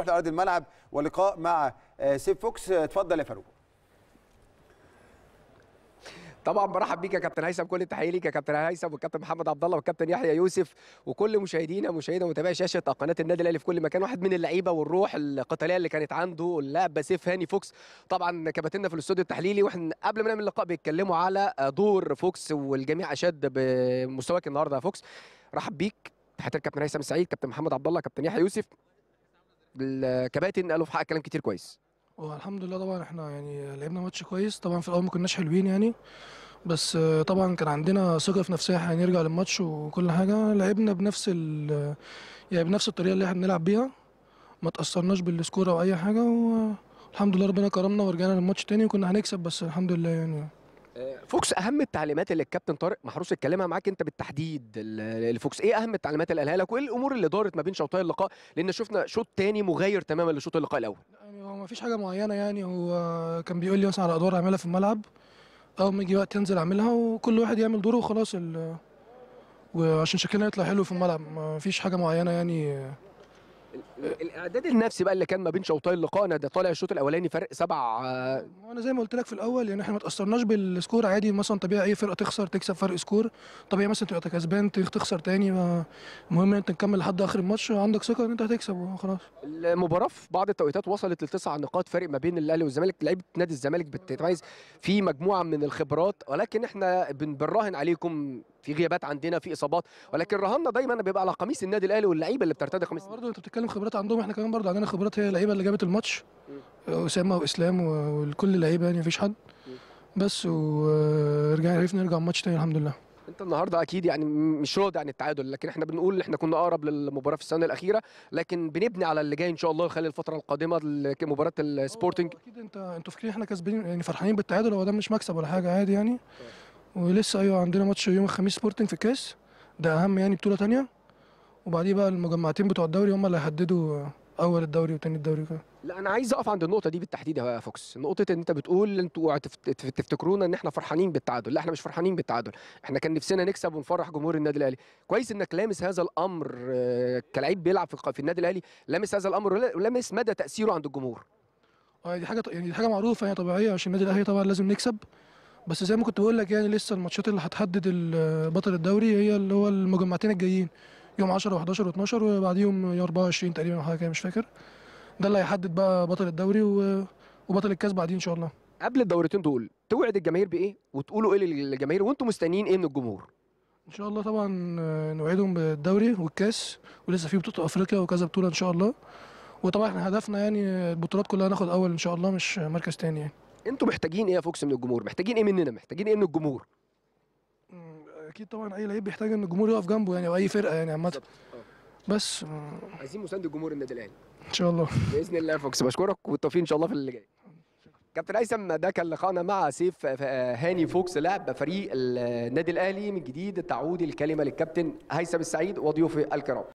هتروح لارض الملعب ولقاء مع آه، سيف فوكس آه، اتفضل يا فاروق طبعا برحب بيك يا كابتن هيثم كل التحيه ليك يا كابتن هيثم والكابتن محمد عبد الله والكابتن يحيى يوسف وكل مشاهدينا مشاهدينا متابعي شاشه قناه النادي الاهلي في كل مكان واحد من اللعيبه والروح القتاليه اللي كانت عنده اللاعب سيف هاني فوكس طبعا كباتننا في الاستوديو التحليلي واحنا قبل ما نعمل اللقاء بيتكلموا على دور فوكس والجميع اشاد بمستواك النهارده يا فوكس رحب بيك تحيه الكابتن هيثم سعيد كابتن محمد عبد الله كابتن يحيى يوسف الكباتن قالوا في حق كلام كتير كويس والحمد لله طبعا احنا يعني لعبنا ماتش كويس طبعا في الاول ما كناش حلوين يعني بس طبعا كان عندنا ثقه في نفسنا احنا هنرجع يعني للماتش وكل حاجه لعبنا بنفس ال يعني بنفس الطريقه اللي احنا بنلعب بيها ما تاثرناش بالسكور او اي حاجه والحمد لله ربنا كرمنا ورجعنا للماتش تاني وكنا هنكسب بس الحمد لله يعني فوكس اهم التعليمات اللي الكابتن طارق محروس اتكلمها معاك انت بالتحديد الفوكس ايه اهم التعليمات اللي قالها لك وايه الامور اللي دارت ما بين شوطي اللقاء لان شفنا شوط تاني مغاير تماما لشوط اللقاء الاول يعني هو ما فيش حاجه معينه يعني هو كان بيقول لي مثلا على ادوار اعملها في الملعب او يجي وقت انزل اعملها وكل واحد يعمل دوره وخلاص وعشان شكلنا يطلع حلو في الملعب ما فيش حاجه معينه يعني الاعداد النفسي بقى اللي كان ما بين شوطي اللقاء ده طالع الشوط الاولاني فرق سبع آه. انا زي ما قلت لك في الاول يعني احنا ما تاثرناش بالسكور عادي مثلا طبيعي اي فرقه تخسر تكسب فرق سكور طبيعي مثلا تبقى كسبان تخسر تاني المهم انت تكمل لحد اخر الماتش عندك ثقه ان انت هتكسب وخلاص المباراه في بعض التوقيتات وصلت لتسع نقاط فرق ما بين الاهلي والزمالك لعيبه نادي الزمالك بتتميز في مجموعه من الخبرات ولكن احنا بنراهن عليكم في غيابات عندنا في اصابات ولكن رهاننا دايما بيبقى على قميص النادي الاهلي واللعيبه اللي بترتدي قميص برضه انت بتتكلم خبرات عندهم احنا كمان برضه عندنا خبرات هي اللعيبه اللي جابت الماتش اسامه واسلام وكل اللعيبه يعني مفيش حد بس ورجعنا عرفنا نرجع الماتش تاني الحمد لله انت النهارده اكيد يعني مش راضي عن التعادل لكن احنا بنقول احنا كنا اقرب للمباراه في السنه الاخيره لكن بنبني على اللي جاي ان شاء الله خلال الفتره القادمه مباراه السبورتنج اكيد انت انتوا فاكرين احنا كسبانين يعني فرحانين بالتعادل هو ده مش مكسب ولا حاجه عادي يعني آه. ولسه ايوه عندنا ماتش يوم الخميس سبورتنج في الكاس ده اهم يعني بطوله تانية وبعديه بقى المجمعتين بتوع الدوري هم اللي هيحددوا اول الدوري وتاني الدوري كده لا انا عايز اقف عند النقطه دي بالتحديد يا فوكس نقطه ان انت بتقول انتوا تفتكرونا ان احنا فرحانين بالتعادل لا احنا مش فرحانين بالتعادل احنا كان نفسنا نكسب ونفرح جمهور النادي الاهلي كويس انك لامس هذا الامر آه، كلاعب بيلعب في النادي الاهلي لامس هذا الامر ولامس مدى تاثيره عند الجمهور اه دي حاجه يعني دي حاجه معروفه يعني طبيعيه عشان النادي الاهلي طبعا لازم نكسب بس زي ما كنت بقول لك يعني لسه الماتشات اللي هتحدد بطل الدوري هي اللي هو المجمعتين الجايين يوم 10 و11 و12 وبعديهم 24 تقريبا حاجه كده مش فاكر ده اللي هيحدد بقى بطل الدوري وبطل الكاس بعدين ان شاء الله قبل الدورتين دول توعد الجماهير بايه وتقولوا ايه للجماهير وانتم مستنيين ايه من الجمهور ان شاء الله طبعا آه، نوعدهم بالدوري والكاس ولسه في بطوله افريقيا وكذا بطوله ان شاء الله وطبعا احنا هدفنا يعني البطولات كلها ناخد اول ان شاء الله مش مركز تاني يعني انتوا محتاجين ايه يا فوكس من الجمهور محتاجين ايه مننا محتاجين ايه من الجمهور اكيد طبعا اي لعيب بيحتاج ان الجمهور يقف جنبه يعني او اي فرقه يعني عامه اه. بس عايزين مساند الجمهور النادي الاهلي ان شاء الله باذن الله يا فوكس بشكرك والتوفيق ان شاء الله في اللي جاي كابتن هيثم ده كان لقائنا مع سيف آه، آه، هاني فوكس لاعب فريق النادي الاهلي من جديد تعود الكلمه للكابتن هيثم السعيد وضيوفه الكرام